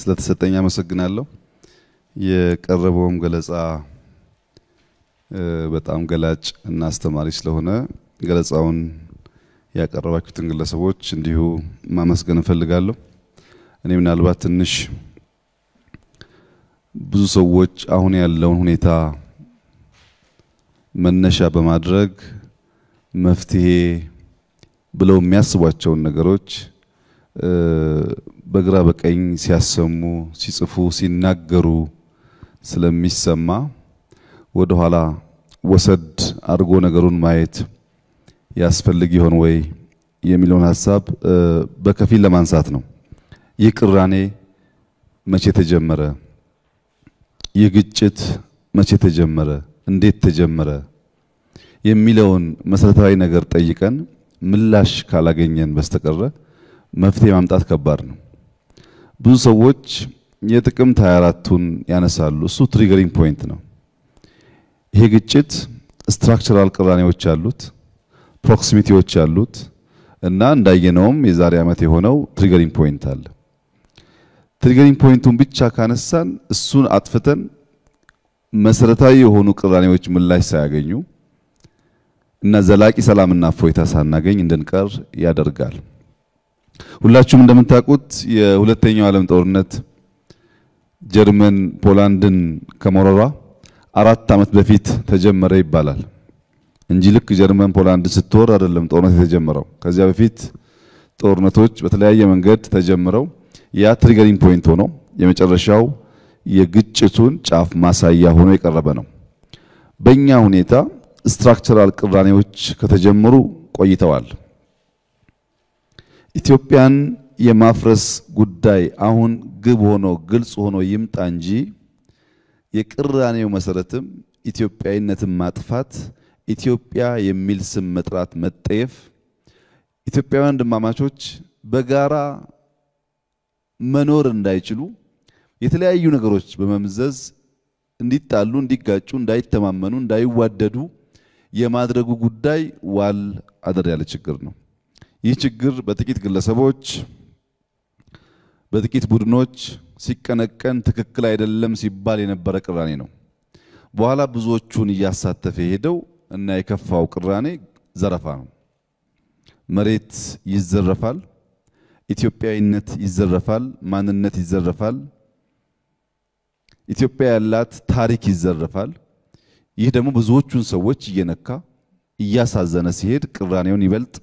ስለተሰጠኝ አመሰግናለሁ። የቀረበውም ገለጻ በጣም ገላጭ እና አስተማሪ ስለሆነ ገለጻውን ያቀረባችሁትን ግለሰቦች እንዲሁ ማመስገን እፈልጋለሁ። እኔ ምናልባት ትንሽ ብዙ ሰዎች አሁን ያለውን ሁኔታ መነሻ በማድረግ መፍትሄ ብለው የሚያስቧቸውን ነገሮች በግራ በቀኝ ሲያሰሙ፣ ሲጽፉ፣ ሲናገሩ ስለሚሰማ ወደ ኋላ ወሰድ አድርጎ ነገሩን ማየት ያስፈልግ ይሆን ወይ የሚለውን ሀሳብ በከፊል ለማንሳት ነው። ይህ ቅራኔ መቼ ተጀመረ? ይህ ግጭት መቼ ተጀመረ? እንዴት ተጀመረ? የሚለውን መሰረታዊ ነገር ጠይቀን ምላሽ ካላገኘን በስተቀረ መፍትሄ ማምጣት ከባድ ነው። ብዙ ሰዎች የጥቅምት 24ቱን ያነሳሉ። እሱ ትሪገሪንግ ፖይንት ነው። ይሄ ግጭት ስትራክቸራል ቅራኔዎች አሉት፣ ፕሮክሲሚቲዎች አሉት እና እንዳየነውም የዛሬ ዓመት የሆነው ትሪገሪንግ ፖይንት አለ። ትሪገሪንግ ፖይንቱን ብቻ ካነሳን እሱን አጥፍተን መሰረታዊ የሆኑ ቅራኔዎች ምላሽ ሳያገኙ እና ዘላቂ ሰላምና እፎይታ ሳናገኝ እንድንቀር ያደርጋል። ሁላችሁም እንደምታውቁት የሁለተኛው ዓለም ጦርነት ጀርመን ፖላንድን ከመረሯ አራት ዓመት በፊት ተጀመረ ይባላል እንጂ ልክ ጀርመን ፖላንድን ስትወር አይደለም ጦርነት የተጀመረው። ከዚያ በፊት ጦርነቶች በተለያየ መንገድ ተጀምረው ያ ትሪገሪንግ ፖይንት ሆኖ የመጨረሻው የግጭቱን ጫፍ ማሳያ ሆኖ የቀረበ ነው። በእኛ ሁኔታ ስትራክቸራል ቅራኔዎች ከተጀመሩ ቆይተዋል። ኢትዮጵያን የማፍረስ ጉዳይ አሁን ግብ ሆኖ ግልጽ ሆኖ ይምጣ እንጂ የቅራኔው መሰረትም ኢትዮጵያዊነትን ማጥፋት፣ ኢትዮጵያ የሚል ስም መጥራት፣ መጠየፍ፣ ኢትዮጵያውያን ድማማቾች በጋራ መኖር እንዳይችሉ የተለያዩ ነገሮች በመምዘዝ እንዲጣሉ፣ እንዲጋጩ፣ እንዳይተማመኑ፣ እንዳይዋደዱ የማድረጉ ጉዳይ ዋል አደር ያለ ችግር ነው። ይህ ችግር በጥቂት ግለሰቦች፣ በጥቂት ቡድኖች ሲቀነቀን ትክክል አይደለም ሲባል የነበረ ቅራኔ ነው። በኋላ ብዙዎቹን እያሳተፈ የሄደው እና የከፋው ቅራኔ ዘረፋ ነው። መሬት ይዘረፋል፣ ኢትዮጵያዊነት ይዘረፋል፣ ማንነት ይዘረፋል፣ ኢትዮጵያ ያላት ታሪክ ይዘረፋል። ይህ ደግሞ ብዙዎቹን ሰዎች እየነካ እያሳዘነ ሲሄድ ቅራኔውን ይበልጥ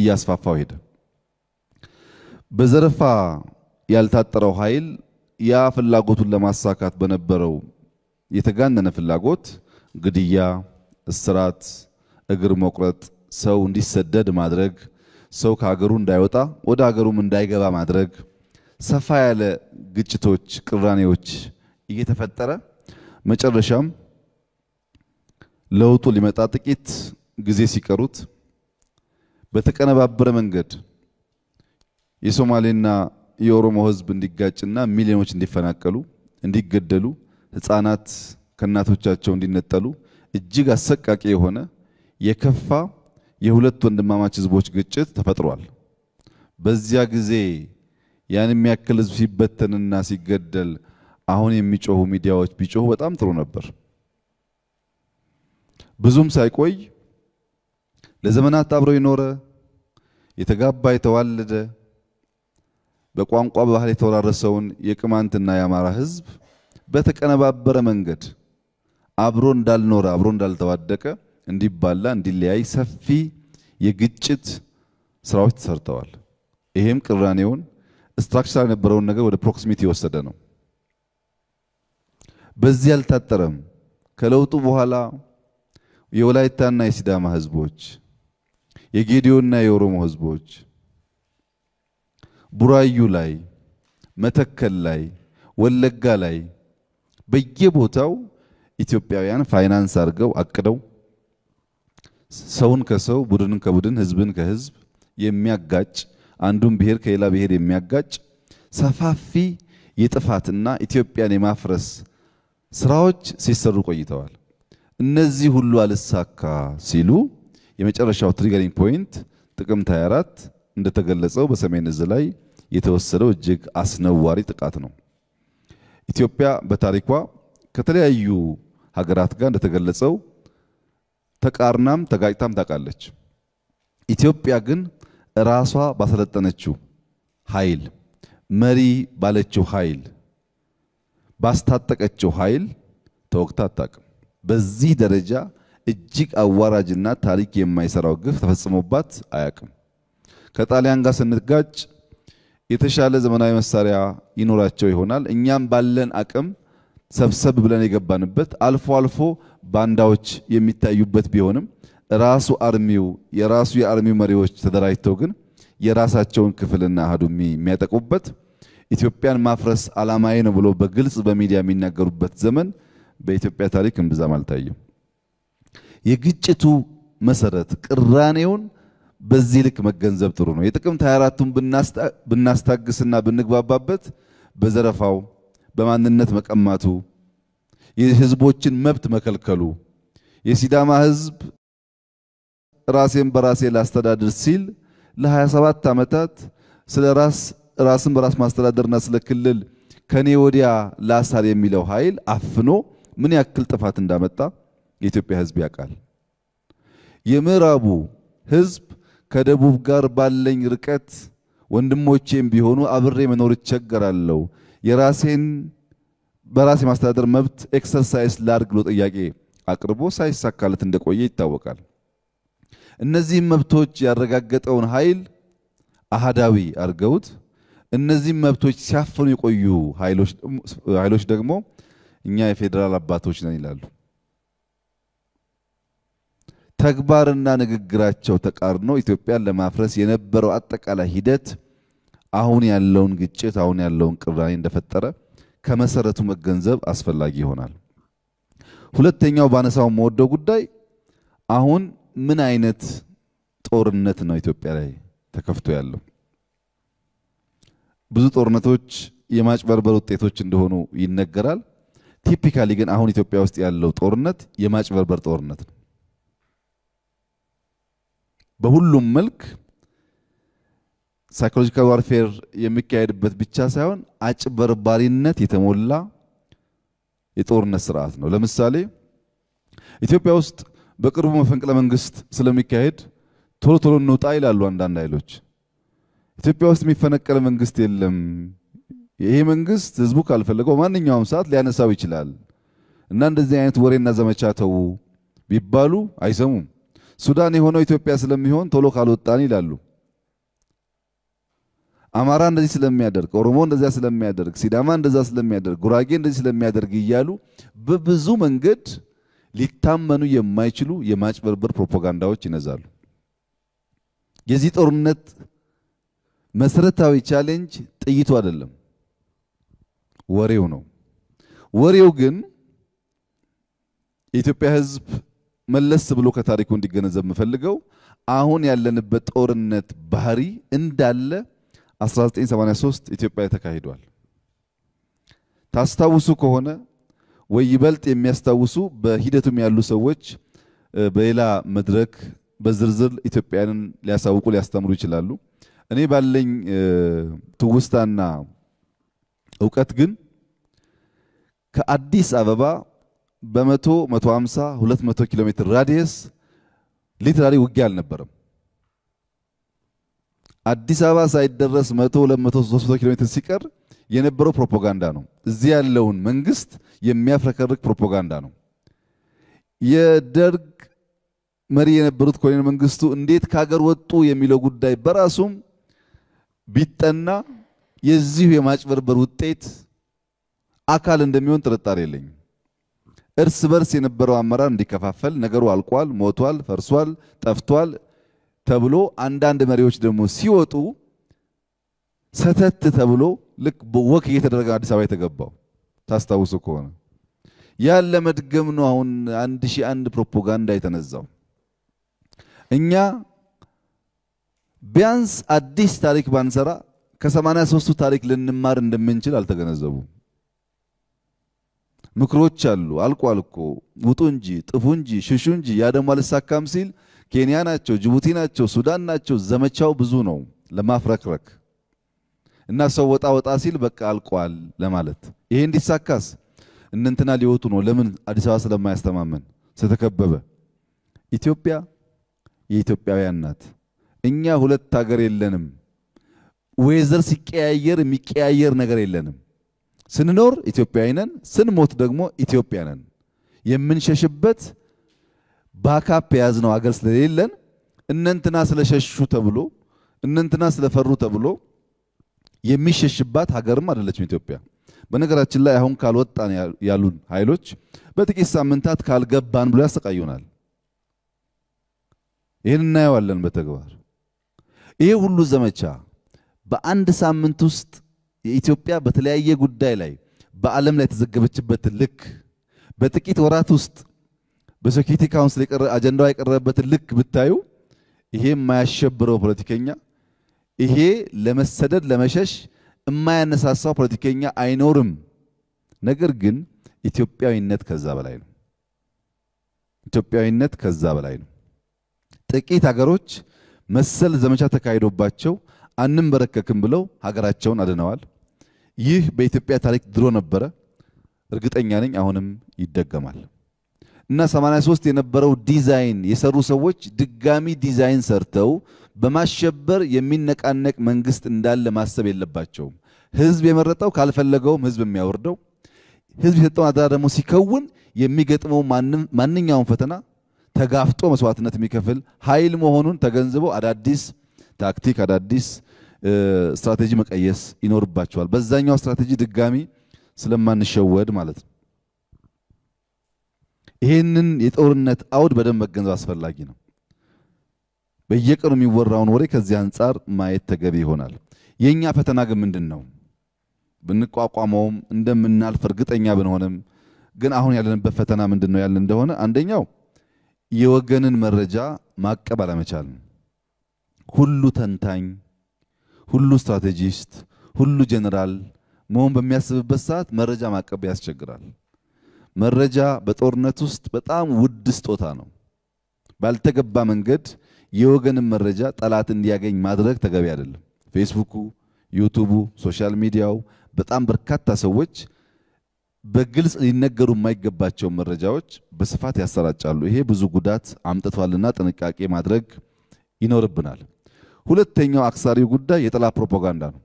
እያስፋፋው ሄደ። በዘረፋ ያልታጠረው ኃይል ያ ፍላጎቱን ለማሳካት በነበረው የተጋነነ ፍላጎት ግድያ፣ እስራት፣ እግር መቁረጥ፣ ሰው እንዲሰደድ ማድረግ፣ ሰው ከሀገሩ እንዳይወጣ ወደ ሀገሩም እንዳይገባ ማድረግ፣ ሰፋ ያለ ግጭቶች፣ ቅራኔዎች እየተፈጠረ መጨረሻም ለውጡ ሊመጣ ጥቂት ጊዜ ሲቀሩት በተቀነባበረ መንገድ የሶማሌና የኦሮሞ ህዝብ እንዲጋጭና ሚሊዮኖች እንዲፈናቀሉ፣ እንዲገደሉ፣ ህፃናት ከእናቶቻቸው እንዲነጠሉ እጅግ አሰቃቂ የሆነ የከፋ የሁለት ወንድማማች ህዝቦች ግጭት ተፈጥሯል። በዚያ ጊዜ ያን የሚያክል ሕዝብ ሲበተንና ሲገደል አሁን የሚጮሁ ሚዲያዎች ቢጮሁ በጣም ጥሩ ነበር። ብዙም ሳይቆይ ለዘመናት አብሮ የኖረ የተጋባ የተዋለደ በቋንቋ በባህል የተወራረሰውን የቅማንትና የአማራ ህዝብ በተቀነባበረ መንገድ አብሮ እንዳልኖረ አብሮ እንዳልተዋደቀ እንዲባላ እንዲለያይ ሰፊ የግጭት ስራዎች ተሰርተዋል። ይሄም ቅራኔውን ስትራክቸራል የነበረውን ነገር ወደ ፕሮክሲሚቲ የወሰደ ነው። በዚህ አልታጠረም። ከለውጡ በኋላ የወላይታና የሲዳማ ህዝቦች የጌዲዮና የኦሮሞ ህዝቦች ቡራዩ ላይ፣ መተከል ላይ፣ ወለጋ ላይ በየቦታው ኢትዮጵያውያን ፋይናንስ አድርገው አቅደው ሰውን ከሰው ቡድንን ከቡድን ህዝብን ከህዝብ የሚያጋጭ አንዱን ብሔር ከሌላ ብሔር የሚያጋጭ ሰፋፊ የጥፋትና ኢትዮጵያን የማፍረስ ስራዎች ሲሰሩ ቆይተዋል። እነዚህ ሁሉ አልሳካ ሲሉ የመጨረሻው ትሪገሪንግ ፖይንት ጥቅምት 24 እንደተገለጸው በሰሜን እዝ ላይ የተወሰደው እጅግ አስነዋሪ ጥቃት ነው። ኢትዮጵያ በታሪኳ ከተለያዩ ሀገራት ጋር እንደተገለጸው ተቃርናም ተጋጭታም ታውቃለች። ኢትዮጵያ ግን ራሷ ባሰለጠነችው ኃይል፣ መሪ ባለችው ኃይል፣ ባስታጠቀችው ኃይል ተወቅታ አታውቅም። በዚህ ደረጃ እጅግ አዋራጅና ታሪክ የማይሰራው ግፍ ተፈጽሞባት አያውቅም። ከጣሊያን ጋር ስንጋጭ የተሻለ ዘመናዊ መሳሪያ ይኖራቸው ይሆናል። እኛም ባለን አቅም ሰብሰብ ብለን የገባንበት አልፎ አልፎ ባንዳዎች የሚታዩበት ቢሆንም ራሱ አርሚው የራሱ የአርሚው መሪዎች ተደራጅተው ግን የራሳቸውን ክፍልና አህዱሚ የሚያጠቁበት ኢትዮጵያን ማፍረስ አላማዬ ነው ብሎ በግልጽ በሚዲያ የሚናገሩበት ዘመን በኢትዮጵያ ታሪክ እምብዛም አልታየም። የግጭቱ መሰረት ቅራኔውን በዚህ ልክ መገንዘብ ጥሩ ነው። የጥቅምት 24ቱን ብናስታግስና ብንግባባበት በዘረፋው በማንነት መቀማቱ የህዝቦችን መብት መከልከሉ የሲዳማ ህዝብ ራሴን በራሴ ላስተዳድር ሲል ለ27 ዓመታት ስለ ራስ ራስን በራስ ማስተዳደርና ስለ ክልል ከኔ ወዲያ ላሳር የሚለው ኃይል አፍኖ ምን ያክል ጥፋት እንዳመጣ የኢትዮጵያ ሕዝብ ያውቃል። የምዕራቡ ሕዝብ ከደቡብ ጋር ባለኝ ርቀት ወንድሞቼም ቢሆኑ አብሬ መኖር ይቸገራለሁ። የራሴን በራሴ የማስተዳደር መብት ኤክሰርሳይዝ ላድርግ ብሎ ጥያቄ አቅርቦ ሳይሳካለት እንደቆየ ይታወቃል። እነዚህም መብቶች ያረጋገጠውን ኃይል አህዳዊ አድርገውት እነዚህም መብቶች ሲያፈኑ የቆዩ ኃይሎች ደግሞ እኛ የፌዴራል አባቶች ነን ይላሉ። ተግባርና ንግግራቸው ተቃርኖ ኢትዮጵያን ለማፍረስ የነበረው አጠቃላይ ሂደት አሁን ያለውን ግጭት፣ አሁን ያለውን ቅራኔ እንደፈጠረ ከመሰረቱ መገንዘብ አስፈላጊ ይሆናል። ሁለተኛው ባነሳው መወደው ጉዳይ አሁን ምን አይነት ጦርነት ነው ኢትዮጵያ ላይ ተከፍቶ ያለው? ብዙ ጦርነቶች የማጭበርበር ውጤቶች እንደሆኑ ይነገራል። ቲፒካሊ ግን አሁን ኢትዮጵያ ውስጥ ያለው ጦርነት የማጭበርበር ጦርነት ነው። በሁሉም መልክ ሳይኮሎጂካል ዋርፌር የሚካሄድበት ብቻ ሳይሆን አጭበርባሪነት የተሞላ የጦርነት ስርዓት ነው። ለምሳሌ ኢትዮጵያ ውስጥ በቅርቡ መፈንቅለ መንግስት ስለሚካሄድ ቶሎ ቶሎ እንውጣ ይላሉ አንዳንድ ኃይሎች። ኢትዮጵያ ውስጥ የሚፈነቀል መንግስት የለም። ይሄ መንግስት ህዝቡ ካልፈለገው ማንኛውም ሰዓት ሊያነሳው ይችላል እና እንደዚህ አይነት ወሬና ዘመቻ ተዉ ቢባሉ አይሰሙም። ሱዳን የሆነው ኢትዮጵያ ስለሚሆን ቶሎ ካልወጣን ይላሉ። አማራ እንደዚህ ስለሚያደርግ፣ ኦሮሞ እንደዚያ ስለሚያደርግ፣ ሲዳማ እንደዛ ስለሚያደርግ፣ ጉራጌ እንደዚህ ስለሚያደርግ እያሉ በብዙ መንገድ ሊታመኑ የማይችሉ የማጭበርበር ፕሮፓጋንዳዎች ይነዛሉ። የዚህ ጦርነት መሰረታዊ ቻሌንጅ ጥይቱ አይደለም፣ ወሬው ነው። ወሬው ግን የኢትዮጵያ ሕዝብ መለስ ብሎ ከታሪኩ እንዲገነዘብ የምፈልገው አሁን ያለንበት ጦርነት ባህሪ እንዳለ 1983 ኢትዮጵያ ተካሂዷል። ታስታውሱ ከሆነ ወይ ይበልጥ የሚያስታውሱ በሂደቱም ያሉ ሰዎች በሌላ መድረክ በዝርዝር ኢትዮጵያንን ሊያሳውቁ ሊያስተምሩ ይችላሉ። እኔ ባለኝ ትውስታና እውቀት ግን ከአዲስ አበባ በመቶ መቶ ሃምሳ ሁለት መቶ ኪሎ ሜትር ራዲየስ ሊትራሪ ውጊያ አልነበረም። አዲስ አበባ ሳይደረስ መቶ ሁለት መቶ ሶስት መቶ ኪሎ ሜትር ሲቀር የነበረው ፕሮፓጋንዳ ነው። እዚህ ያለውን መንግስት የሚያፍረከርክ ፕሮፓጋንዳ ነው። የደርግ መሪ የነበሩት ኮሎኔል መንግስቱ እንዴት ከሀገር ወጡ የሚለው ጉዳይ በራሱም ቢጠና የዚሁ የማጭበርበር ውጤት አካል እንደሚሆን ጥርጣሬ የለኝም። እርስ በርስ የነበረው አመራር እንዲከፋፈል ነገሩ አልቋል፣ ሞቷል፣ ፈርሷል፣ ጠፍቷል ተብሎ አንዳንድ መሪዎች ደግሞ ሲወጡ ሰተት ተብሎ ልክ በወክ እየተደረገ አዲስ አበባ የተገባው ታስታውሱ ከሆነ ያን ለመድገም ነው። አሁን አንድ ሺህ አንድ ፕሮፓጋንዳ የተነዛው እኛ ቢያንስ አዲስ ታሪክ ባንሰራ ከሰማንያ ሦስቱ ታሪክ ልንማር እንደምንችል አልተገነዘቡም። ምክሮች አሉ። አልቋል እኮ ውጡ እንጂ ጥፉ እንጂ ሽሹ እንጂ ያ ደግሞ አልሳካም ሲል ኬንያ ናቸው፣ ጅቡቲ ናቸው፣ ሱዳን ናቸው። ዘመቻው ብዙ ነው ለማፍረክረክ እና ሰው ወጣ ወጣ ሲል በቃ አልቋል ለማለት። ይሄ እንዲሳካስ እንንትና ሊወጡ ነው። ለምን አዲስ አበባ ስለማያስተማመን ስለተከበበ። ኢትዮጵያ የኢትዮጵያውያን ናት። እኛ ሁለት ሀገር የለንም። ወይዘር ሲቀያየር የሚቀያየር ነገር የለንም። ስንኖር ኢትዮጵያዊ ነን፣ ስንሞት ደግሞ ኢትዮጵያ ነን። የምንሸሽበት ባካፕ የያዝነው አገር ስለሌለን እነንትና ስለሸሹ ተብሎ እነንትና ስለፈሩ ተብሎ የሚሸሽባት ሀገርም አይደለችም ኢትዮጵያ። በነገራችን ላይ አሁን ካልወጣን ያሉን ኃይሎች በጥቂት ሳምንታት ካልገባን ብሎ ያሰቃዩናል። ይህን እናየዋለን በተግባር። ይሄ ሁሉ ዘመቻ በአንድ ሳምንት ውስጥ የኢትዮጵያ በተለያየ ጉዳይ ላይ በዓለም ላይ የተዘገበችበትን ልክ በጥቂት ወራት ውስጥ በሴኪሪቲ ካውንስል አጀንዳዋ የቀረበበትን ልክ ብታዩ ይሄ የማያሸብረው ፖለቲከኛ ይሄ ለመሰደድ ለመሸሽ የማያነሳሳው ፖለቲከኛ አይኖርም። ነገር ግን ኢትዮጵያዊነት ከዛ በላይ ነው። ኢትዮጵያዊነት ከዛ በላይ ነው። ጥቂት ሀገሮች መሰል ዘመቻ ተካሂዶባቸው አንንበረከክም ብለው ሀገራቸውን አድነዋል። ይህ በኢትዮጵያ ታሪክ ድሮ ነበረ፣ እርግጠኛ ነኝ አሁንም ይደገማል። እና 83 የነበረው ዲዛይን የሰሩ ሰዎች ድጋሚ ዲዛይን ሰርተው በማሸበር የሚነቃነቅ መንግስት እንዳለ ማሰብ የለባቸውም። ህዝብ የመረጠው ካልፈለገውም ህዝብ የሚያወርደው ህዝብ የሰጠውን አደራ ደግሞ ሲከውን የሚገጥመው ማንኛውም ፈተና ተጋፍጦ መስዋዕትነት የሚከፍል ኃይል መሆኑን ተገንዝቦ አዳዲስ ታክቲክ አዳዲስ ስትራቴጂ መቀየስ ይኖርባቸዋል። በዛኛው ስትራቴጂ ድጋሚ ስለማንሸወድ ማለት ነው። ይህንን የጦርነት አውድ በደንብ መገንዘብ አስፈላጊ ነው። በየቀኑ የሚወራውን ወሬ ከዚህ አንጻር ማየት ተገቢ ይሆናል። የኛ ፈተና ግን ምንድን ነው? ብንቋቋመውም እንደምናልፍ እርግጠኛ ብንሆንም ግን አሁን ያለንበት ፈተና ምንድን ነው ያለን እንደሆነ አንደኛው የወገንን መረጃ ማቀብ አለመቻል ሁሉ ተንታኝ ሁሉ ስትራቴጂስት፣ ሁሉ ጀነራል መሆን በሚያስብበት ሰዓት መረጃ ማቀበል ያስቸግራል። መረጃ በጦርነት ውስጥ በጣም ውድ ስጦታ ነው። ባልተገባ መንገድ የወገንን መረጃ ጠላት እንዲያገኝ ማድረግ ተገቢ አይደለም። ፌስቡኩ፣ ዩቱቡ፣ ሶሻል ሚዲያው በጣም በርካታ ሰዎች በግልጽ ሊነገሩ የማይገባቸውን መረጃዎች በስፋት ያሰራጫሉ። ይሄ ብዙ ጉዳት አምጥቷልና ጥንቃቄ ማድረግ ይኖርብናል። ሁለተኛው አክሳሪው ጉዳይ የጠላት ፕሮፓጋንዳ ነው።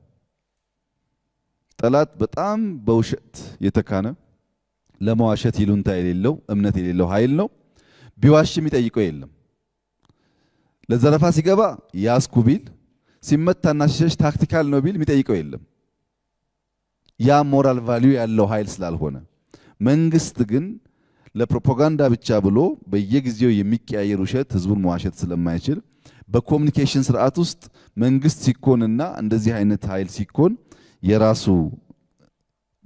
ጠላት በጣም በውሸት የተካነ ለመዋሸት ይሉንታ የሌለው እምነት የሌለው ኃይል ነው። ቢዋሽ የሚጠይቀው የለም። ለዘረፋ ሲገባ ያስኩ ቢል ሲመታና ሲሸሽ ታክቲካል ነው ቢል የሚጠይቀው የለም። ያ ሞራል ቫሊዩ ያለው ኃይል ስላልሆነ፣ መንግስት ግን ለፕሮፓጋንዳ ብቻ ብሎ በየጊዜው የሚቀያየር ውሸት ህዝቡን መዋሸት ስለማይችል በኮሚኒኬሽን ስርዓት ውስጥ መንግስት ሲኮንና እንደዚህ አይነት ኃይል ሲኮን የራሱ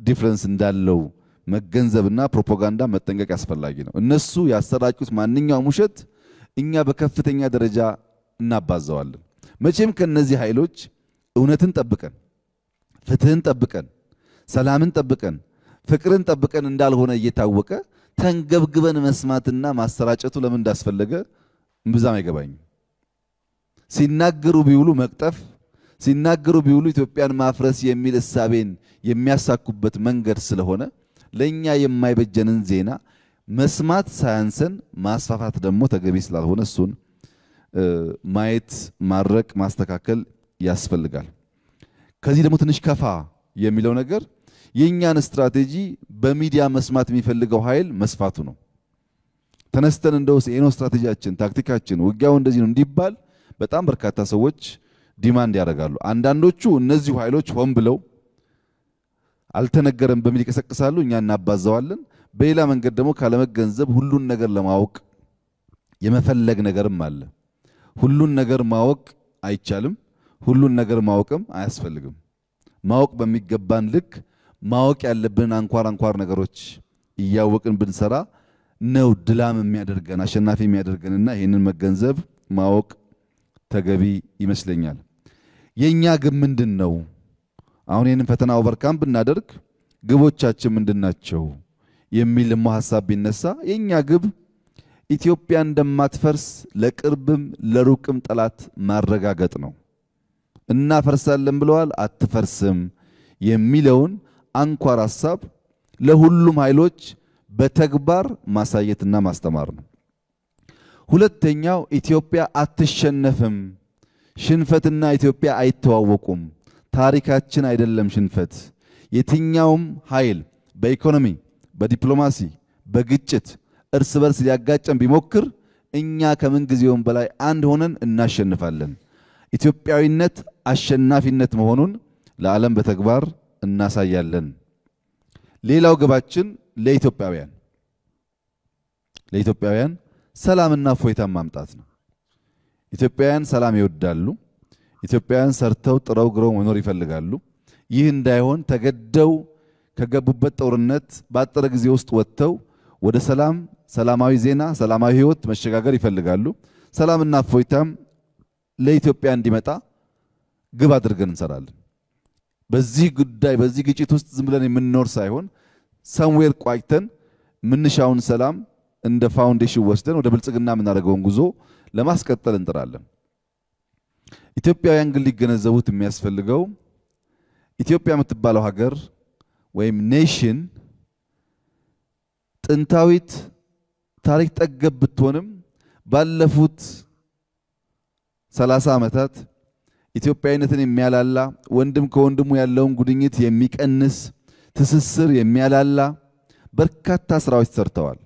ዲፍረንስ እንዳለው መገንዘብና ፕሮፓጋንዳ መጠንቀቅ አስፈላጊ ነው። እነሱ ያሰራጩት ማንኛውም ውሸት እኛ በከፍተኛ ደረጃ እናባዘዋለን። መቼም ከነዚህ ኃይሎች እውነትን ጠብቀን፣ ፍትህን ጠብቀን፣ ሰላምን ጠብቀን፣ ፍቅርን ጠብቀን እንዳልሆነ እየታወቀ ተንገብግበን መስማትና ማሰራጨቱ ለምን እንዳስፈለገ እምብዛም አይገባኝም። ሲናገሩ ቢውሉ መቅጠፍ፣ ሲናገሩ ቢውሉ ኢትዮጵያን ማፍረስ የሚል እሳቤን የሚያሳኩበት መንገድ ስለሆነ ለእኛ የማይበጀንን ዜና መስማት ሳያንሰን ማስፋፋት ደግሞ ተገቢ ስላልሆነ እሱን ማየት፣ ማድረቅ፣ ማስተካከል ያስፈልጋል። ከዚህ ደግሞ ትንሽ ከፋ የሚለው ነገር የእኛን ስትራቴጂ በሚዲያ መስማት የሚፈልገው ኃይል መስፋቱ ነው። ተነስተን እንደው የኖ ስትራቴጂያችን ታክቲካችን ውጊያው እንደዚህ ነው እንዲባል በጣም በርካታ ሰዎች ዲማንድ ያደርጋሉ። አንዳንዶቹ እነዚሁ ኃይሎች ሆን ብለው አልተነገረም በሚል ይቀሰቅሳሉ፣ እኛ እናባዘዋለን። በሌላ መንገድ ደግሞ ካለመገንዘብ ሁሉን ነገር ለማወቅ የመፈለግ ነገርም አለ። ሁሉን ነገር ማወቅ አይቻልም። ሁሉን ነገር ማወቅም አያስፈልግም። ማወቅ በሚገባን ልክ ማወቅ ያለብንን አንኳር አንኳር ነገሮች እያወቅን ብንሰራ ነው ድላም የሚያደርገን አሸናፊ የሚያደርገንና ይህንን መገንዘብ ማወቅ ተገቢ ይመስለኛል። የእኛ ግብ ምንድን ነው? አሁን ይህንን ፈተና ኦቨርካም ብናደርግ ግቦቻችን ምንድን ናቸው የሚል ልሞ ሀሳብ ቢነሳ የእኛ ግብ ኢትዮጵያ እንደማትፈርስ ለቅርብም ለሩቅም ጠላት ማረጋገጥ ነው። እናፈርሳለን ብለዋል፣ አትፈርስም የሚለውን አንኳር ሀሳብ ለሁሉም ኃይሎች በተግባር ማሳየትና ማስተማር ነው። ሁለተኛው ኢትዮጵያ አትሸነፍም። ሽንፈትና ኢትዮጵያ አይተዋወቁም። ታሪካችን አይደለም ሽንፈት። የትኛውም ኃይል በኢኮኖሚ፣ በዲፕሎማሲ፣ በግጭት እርስ በርስ ሊያጋጨን ቢሞክር እኛ ከምን ጊዜውም በላይ አንድ ሆነን እናሸንፋለን። ኢትዮጵያዊነት አሸናፊነት መሆኑን ለዓለም በተግባር እናሳያለን። ሌላው ግባችን ለኢትዮጵያውያን ለኢትዮጵያውያን ሰላምና እፎይታን ማምጣት ነው። ኢትዮጵያውያን ሰላም ይወዳሉ። ኢትዮጵያውያን ሰርተው ጥረው ግረው መኖር ይፈልጋሉ። ይህ እንዳይሆን ተገደው ከገቡበት ጦርነት በአጠረ ጊዜ ውስጥ ወጥተው ወደ ሰላም፣ ሰላማዊ ዜና፣ ሰላማዊ ህይወት መሸጋገር ይፈልጋሉ። ሰላምና እፎይታም ለኢትዮጵያ እንዲመጣ ግብ አድርገን እንሰራለን። በዚህ ጉዳይ በዚህ ግጭት ውስጥ ዝም ብለን የምንኖር ሳይሆን ሰምዌር ቋጭተን ምንሻውን ሰላም እንደ ፋውንዴሽን ወስደን ወደ ብልጽግና የምናደርገውን ጉዞ ለማስቀጠል እንጥራለን። ኢትዮጵያውያን ግን ሊገነዘቡት የሚያስፈልገው ኢትዮጵያ የምትባለው ሀገር ወይም ኔሽን ጥንታዊት ታሪክ ጠገብ ብትሆንም ባለፉት ሰላሳ ዓመታት ኢትዮጵያዊነትን የሚያላላ ወንድም ከወንድሙ ያለውን ጉድኝት የሚቀንስ ትስስር የሚያላላ በርካታ ስራዎች ተሰርተዋል።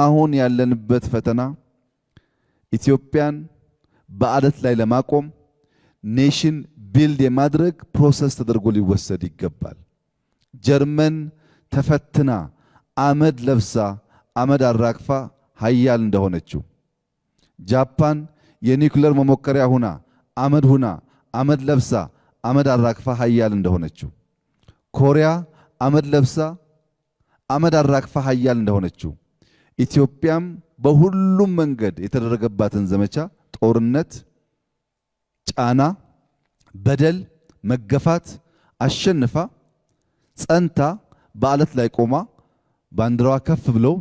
አሁን ያለንበት ፈተና ኢትዮጵያን በአለት ላይ ለማቆም ኔሽን ቢልድ የማድረግ ፕሮሰስ ተደርጎ ሊወሰድ ይገባል። ጀርመን ተፈትና አመድ ለብሳ አመድ አራግፋ ሀያል እንደሆነችው፣ ጃፓን የኒውክለር መሞከሪያ ሁና አመድ ሁና አመድ ለብሳ አመድ አራግፋ ሀያል እንደሆነችው፣ ኮሪያ አመድ ለብሳ አመድ አራግፋ ሀያል እንደሆነችው ኢትዮጵያም በሁሉም መንገድ የተደረገባትን ዘመቻ ጦርነት፣ ጫና፣ በደል፣ መገፋት አሸንፋ ጸንታ በዓለት ላይ ቆማ ባንዲራዋ ከፍ ብለው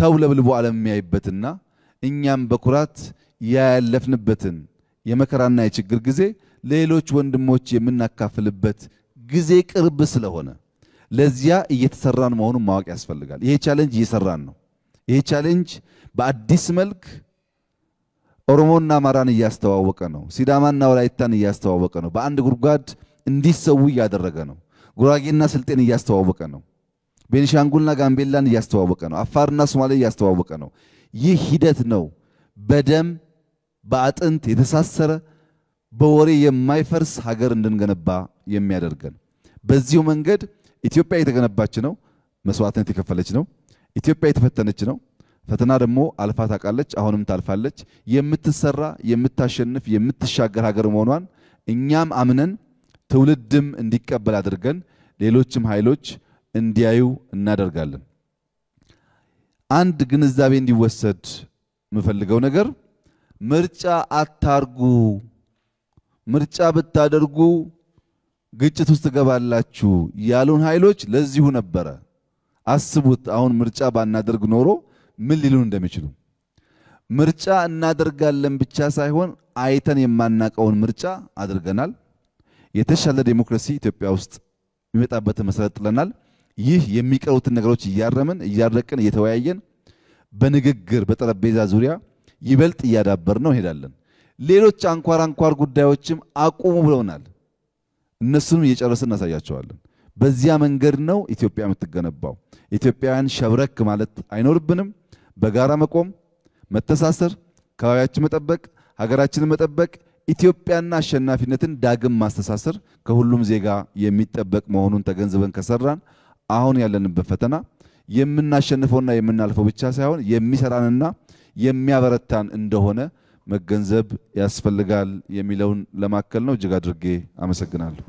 ተውለብልቦ ዓለም የሚያይበትና እኛም በኩራት ያያለፍንበትን የመከራና የችግር ጊዜ ሌሎች ወንድሞች የምናካፍልበት ጊዜ ቅርብ ስለሆነ ለዚያ እየተሰራን መሆኑን ማወቅ ያስፈልጋል። ይሄ ቻለንጅ እየሰራን ነው። ይህ ቻሌንጅ በአዲስ መልክ ኦሮሞና አማራን እያስተዋወቀ ነው። ሲዳማና ወላይታን እያስተዋወቀ ነው። በአንድ ጉድጓድ እንዲሰው እያደረገ ነው። ጉራጌና ስልጤን እያስተዋወቀ ነው። ቤኒሻንጉልና ጋምቤላን እያስተዋወቀ ነው። አፋርና ሶማሌ እያስተዋወቀ ነው። ይህ ሂደት ነው በደም በአጥንት የተሳሰረ በወሬ የማይፈርስ ሀገር እንድንገነባ የሚያደርገን። በዚሁ መንገድ ኢትዮጵያ የተገነባች ነው። መስዋዕትነት የከፈለች ነው። ኢትዮጵያ የተፈተነች ነው። ፈተና ደግሞ አልፋ ታውቃለች። አሁንም ታልፋለች። የምትሰራ የምታሸንፍ፣ የምትሻገር ሀገር መሆኗን እኛም አምነን ትውልድም እንዲቀበል አድርገን ሌሎችም ኃይሎች እንዲያዩ እናደርጋለን። አንድ ግንዛቤ እንዲወሰድ የምፈልገው ነገር ምርጫ አታርጉ፣ ምርጫ ብታደርጉ ግጭት ውስጥ ትገባላችሁ ያሉን ኃይሎች ለዚሁ ነበረ። አስቡት። አሁን ምርጫ ባናደርግ ኖሮ ምን ሊሉን እንደሚችሉ። ምርጫ እናደርጋለን ብቻ ሳይሆን አይተን የማናቀውን ምርጫ አድርገናል። የተሻለ ዴሞክራሲ ኢትዮጵያ ውስጥ የሚመጣበትን መሰረት ጥለናል። ይህ የሚቀሩትን ነገሮች እያረምን እያረቅን እየተወያየን በንግግር በጠረጴዛ ዙሪያ ይበልጥ እያዳበር ነው እንሄዳለን። ሌሎች አንኳር አንኳር ጉዳዮችም አቁሙ ብለውናል። እነሱንም እየጨረስን እናሳያቸዋለን። በዚያ መንገድ ነው ኢትዮጵያ የምትገነባው። ኢትዮጵያውያን ሸብረክ ማለት አይኖርብንም። በጋራ መቆም፣ መተሳሰር፣ አካባቢያችን መጠበቅ፣ ሀገራችንን መጠበቅ፣ ኢትዮጵያና አሸናፊነትን ዳግም ማስተሳሰር ከሁሉም ዜጋ የሚጠበቅ መሆኑን ተገንዝበን ከሰራን አሁን ያለንበት ፈተና የምናሸንፈውና የምናልፈው ብቻ ሳይሆን የሚሰራንና የሚያበረታን እንደሆነ መገንዘብ ያስፈልጋል የሚለውን ለማከል ነው። እጅግ አድርጌ አመሰግናለሁ።